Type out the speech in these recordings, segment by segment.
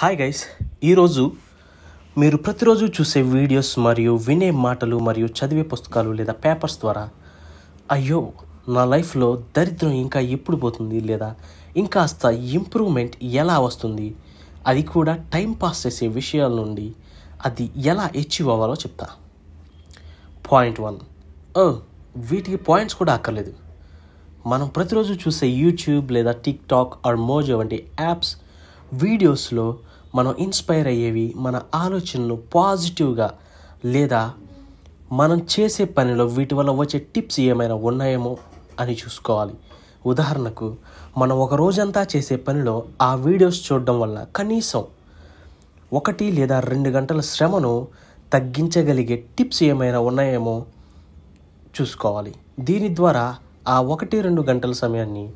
hi guys ఈరోజు మీరు ప్రతిరోజు చూసే వీడియోస్ మరియు వినే మాటలు మరియు చదివే పుస్తకాలు లేదా పేపర్స్ ద్వారా అయ్యో నా లైఫ్లో దరిద్రం ఇంకా ఎప్పుడు పోతుంది లేదా ఇంకాస్త ఇంప్రూవ్మెంట్ ఎలా వస్తుంది అది కూడా టైం పాస్ చేసే విషయాల నుండి అది ఎలా అచీవ్ అవ్వాలో చెప్తా పాయింట్ వన్ వీటికి పాయింట్స్ కూడా అక్కర్లేదు మనం ప్రతిరోజు చూసే యూట్యూబ్ లేదా టిక్ టాక్ ఆర్ మోజో వంటి యాప్స్ వీడియోస్లో మనం ఇన్స్పైర్ అయ్యేవి మన ఆలోచనలు పాజిటివ్గా లేదా మనం చేసే పనిలో వీటి వల్ల వచ్చే టిప్స్ ఏమైనా ఉన్నాయేమో అని చూసుకోవాలి ఉదాహరణకు మనం ఒక రోజంతా చేసే పనిలో ఆ వీడియోస్ చూడడం వల్ల కనీసం ఒకటి లేదా రెండు గంటల శ్రమను తగ్గించగలిగే టిప్స్ ఏమైనా ఉన్నాయేమో చూసుకోవాలి దీని ద్వారా ఆ ఒకటి రెండు గంటల సమయాన్ని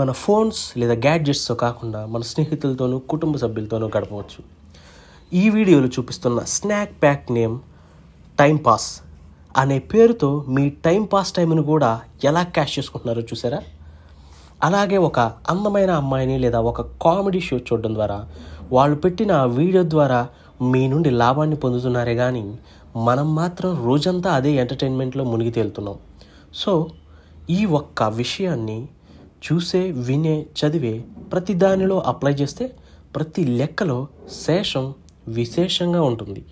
మన ఫోన్స్ లేదా గ్యాడ్జెట్స్తో కాకుండా మన స్నేహితులతోనూ కుటుంబ సభ్యులతోనూ గడపవచ్చు ఈ వీడియోలో చూపిస్తున్న snack pack name time pass అనే పేరుతో మీ టైం పాస్ టైంను కూడా ఎలా క్యాష్ చేసుకుంటున్నారో చూసారా అలాగే ఒక అందమైన అమ్మాయిని లేదా ఒక కామెడీ షో చూడడం ద్వారా వాళ్ళు పెట్టిన వీడియో ద్వారా మీ నుండి లాభాన్ని పొందుతున్నారే కానీ మనం మాత్రం రోజంతా అదే ఎంటర్టైన్మెంట్లో మునిగి తేలుతున్నాం సో ఈ ఒక్క విషయాన్ని చూసే వినే చదివే ప్రతి దానిలో అప్లై చేస్తే ప్రతి లెక్కలో శేషం విశేషంగా ఉంటుంది